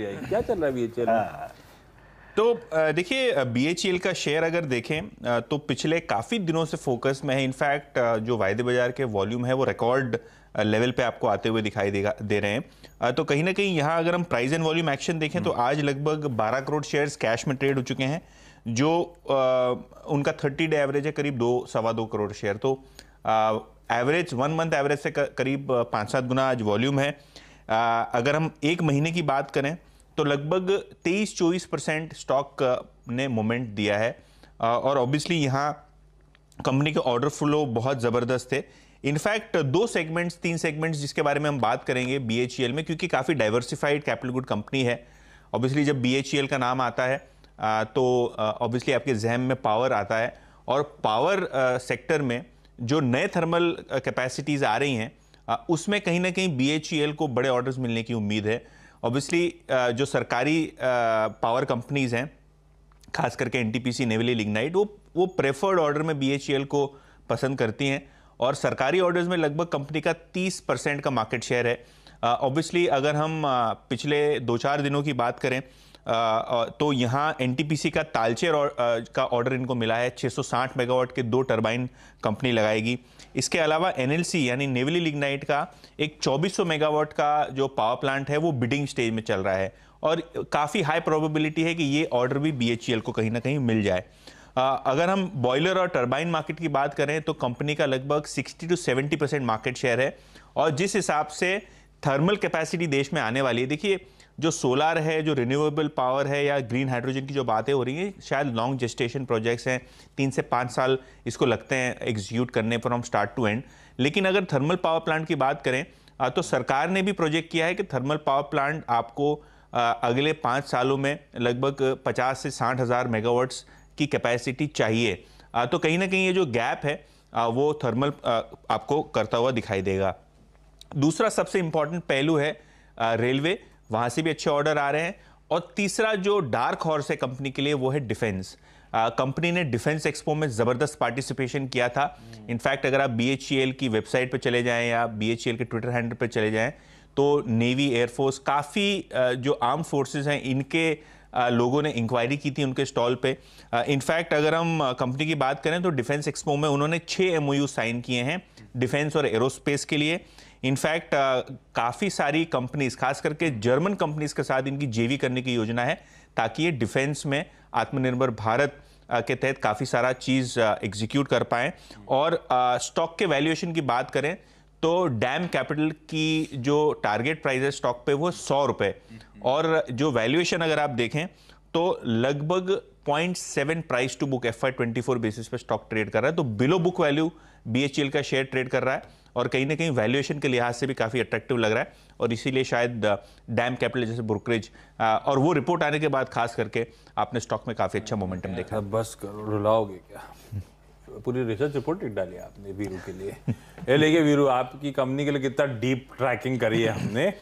क्या चल रहा है बी हाँ। तो देखिए बीएचईएल का शेयर अगर देखें तो पिछले काफ़ी दिनों से फोकस में है इनफैक्ट जो वायदे बाजार के वॉल्यूम है वो रिकॉर्ड लेवल पे आपको आते हुए दिखाई दे रहे हैं तो कहीं ना कहीं यहाँ अगर हम प्राइस एंड वॉल्यूम एक्शन देखें तो हम्म। आज लगभग 12 करोड़ शेयर्स कैश में ट्रेड हो चुके हैं जो आ, उनका 30 डे एवरेज है करीब दो सवा दो करोड़ शेयर तो एवरेज वन मंथ एवरेज से करीब पाँच सात गुना आज वॉल्यूम है आ, अगर हम एक महीने की बात करें तो लगभग 23-24 परसेंट स्टॉक uh, ने मोमेंट दिया है uh, और ऑब्वियसली यहाँ कंपनी के ऑर्डर फ्लो बहुत ज़बरदस्त थे इनफैक्ट दो सेगमेंट्स तीन सेगमेंट्स जिसके बारे में हम बात करेंगे बी e में क्योंकि काफ़ी डाइवर्सिफाइड कैपिटल गुड कंपनी है ऑब्वियसली जब बी e का नाम आता है uh, तो ऑब्वियसली आपके जहम में पावर आता है और पावर सेक्टर में जो नए थर्मल कैपेसिटीज़ आ रही हैं उसमें कहीं ना कहीं बी e को बड़े ऑर्डर्स मिलने की उम्मीद है ऑब्वियसली uh, जो सरकारी पावर uh, कंपनीज हैं खास करके एन टी नेवली लिग्नाइट वो वो प्रेफर्ड ऑर्डर में बी e को पसंद करती हैं और सरकारी ऑर्डर्स में लगभग कंपनी का 30 परसेंट का मार्केट शेयर है ऑब्वियसली uh, अगर हम पिछले दो चार दिनों की बात करें तो यहाँ एनटीपीसी का तालचेर और, का ऑर्डर इनको मिला है 660 मेगावाट के दो टरबाइन कंपनी लगाएगी इसके अलावा एनएलसी यानी नेवली लिग्नाइट का एक 2400 मेगावाट का जो पावर प्लांट है वो बिडिंग स्टेज में चल रहा है और काफ़ी हाई प्रोबेबिलिटी है कि ये ऑर्डर भी बी e को कहीं ना कहीं मिल जाए अगर हम बॉयलर और टर्बाइन मार्केट की बात करें तो कंपनी का लगभग 60 टू 70 परसेंट मार्केट शेयर है और जिस हिसाब से थर्मल कैपेसिटी देश में आने वाली है देखिए जो सोलार है जो रिन्यूएबल पावर है या ग्रीन हाइड्रोजन की जो बातें हो रही हैं शायद लॉन्ग जेस्टेशन प्रोजेक्ट्स हैं तीन से पाँच साल इसको लगते हैं एग्जीक्यूट करने फ्रॉम स्टार्ट टू एंड लेकिन अगर थर्मल पावर प्लांट की बात करें तो सरकार ने भी प्रोजेक्ट किया है कि थर्मल पावर प्लांट आपको अगले पाँच सालों में लगभग पचास से साठ हज़ार मेगावाट्स की कैपेसिटी चाहिए तो कहीं ना कहीं ये जो गैप है वो थर्मल आपको करता हुआ दिखाई देगा दूसरा सबसे इंपॉर्टेंट पहलू है रेलवे वहाँ से भी अच्छे ऑर्डर आ रहे हैं और तीसरा जो डार्क हॉर्स है कंपनी के लिए वो है डिफेंस कंपनी ने डिफेंस एक्सपो में ज़बरदस्त पार्टिसिपेशन किया था इनफैक्ट अगर आप बी e की वेबसाइट पर चले जाएँ या बी e के ट्विटर हैंडल पर चले जाएँ तो नेवी एयरफोर्स काफ़ी जो आर्म फोर्सेज हैं इनके लोगों ने इंक्वायरी की थी उनके स्टॉल पे इनफैक्ट अगर हम कंपनी की बात करें तो डिफेंस एक्सपो में उन्होंने छः एमओयू साइन किए हैं डिफेंस और एरोस्पेस के लिए इनफैक्ट uh, काफ़ी सारी कंपनीज खास करके जर्मन कंपनीज के साथ इनकी जेवी करने की योजना है ताकि ये डिफेंस में आत्मनिर्भर भारत uh, के तहत काफ़ी सारा चीज़ एग्जीक्यूट uh, कर पाएँ और स्टॉक के वैल्यूएशन की बात करें तो डैम कैपिटल की जो टारगेट प्राइस है स्टॉक पे वो सौ रुपये और जो वैल्यूएशन अगर आप देखें तो लगभग 0.7 price to book F I basis पे स्टॉक ट्रेड कर रहा है तो बिलो बुक वैल्यू बी का शेयर ट्रेड कर रहा है और कहीं ना कहीं वैल्यूएशन के लिहाज से भी काफ़ी अट्रैक्टिव लग रहा है और इसीलिए शायद डैम uh, कैपिटल जैसे ब्रोकरेज uh, और वो रिपोर्ट आने के बाद खास करके आपने स्टॉक में काफ़ी अच्छा मोमेंटम देखा बस रुलाओगे क्या पूरी रिसर्च रिपोर्ट लिख डाली आपने वीरू के लिए ये लेके वीरू आपकी कंपनी के लिए कितना डीप ट्रैकिंग करी है हमने